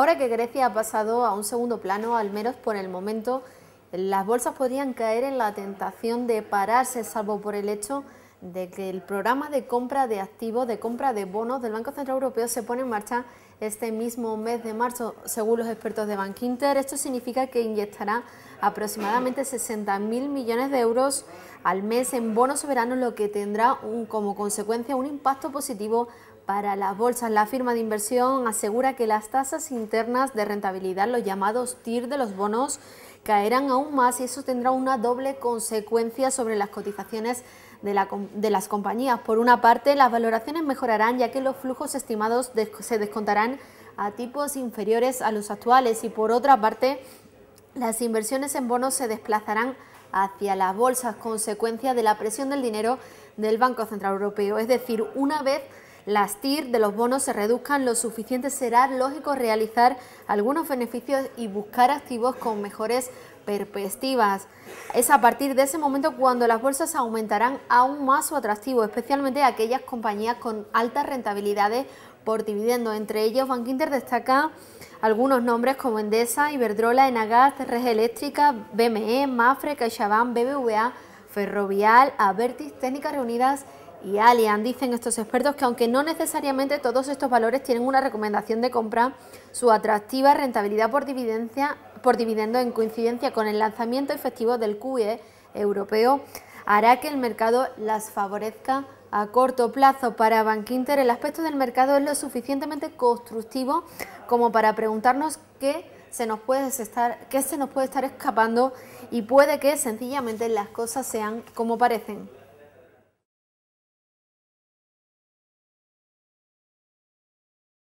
Ahora que Grecia ha pasado a un segundo plano, al menos por el momento, las bolsas podrían caer en la tentación de pararse, salvo por el hecho de que el programa de compra de activos, de compra de bonos del Banco Central Europeo se pone en marcha este mismo mes de marzo, según los expertos de Bank Inter. Esto significa que inyectará aproximadamente 60.000 millones de euros al mes en bonos soberanos, lo que tendrá un, como consecuencia un impacto positivo para las bolsas. La firma de inversión asegura que las tasas internas de rentabilidad, los llamados TIR de los bonos, caerán aún más y eso tendrá una doble consecuencia sobre las cotizaciones de, las compañías. Por una parte, las valoraciones mejorarán ya que los flujos estimados se descontarán a tipos inferiores a los actuales y por otra parte, las inversiones en bonos se desplazarán hacia las bolsas, consecuencia de la presión del dinero del Banco Central Europeo. Es decir, una vez las TIR de los bonos se reduzcan lo suficiente, será lógico realizar algunos beneficios y buscar activos con mejores perspectivas. Es a partir de ese momento cuando las bolsas aumentarán aún más su atractivo, especialmente aquellas compañías con altas rentabilidades por dividendo. Entre ellos, Van destaca algunos nombres como Endesa, Iberdrola, Enagás, Red Eléctrica, BME, Mafre, CaixaBank, BBVA, Ferrovial, Abertis, Técnicas Reunidas y Alian dicen estos expertos que aunque no necesariamente todos estos valores tienen una recomendación de compra, su atractiva rentabilidad por, por dividendo en coincidencia con el lanzamiento efectivo del QE europeo hará que el mercado las favorezca a corto plazo. Para Bankinter el aspecto del mercado es lo suficientemente constructivo como para preguntarnos qué se nos puede estar, qué se nos puede estar escapando y puede que sencillamente las cosas sean como parecen.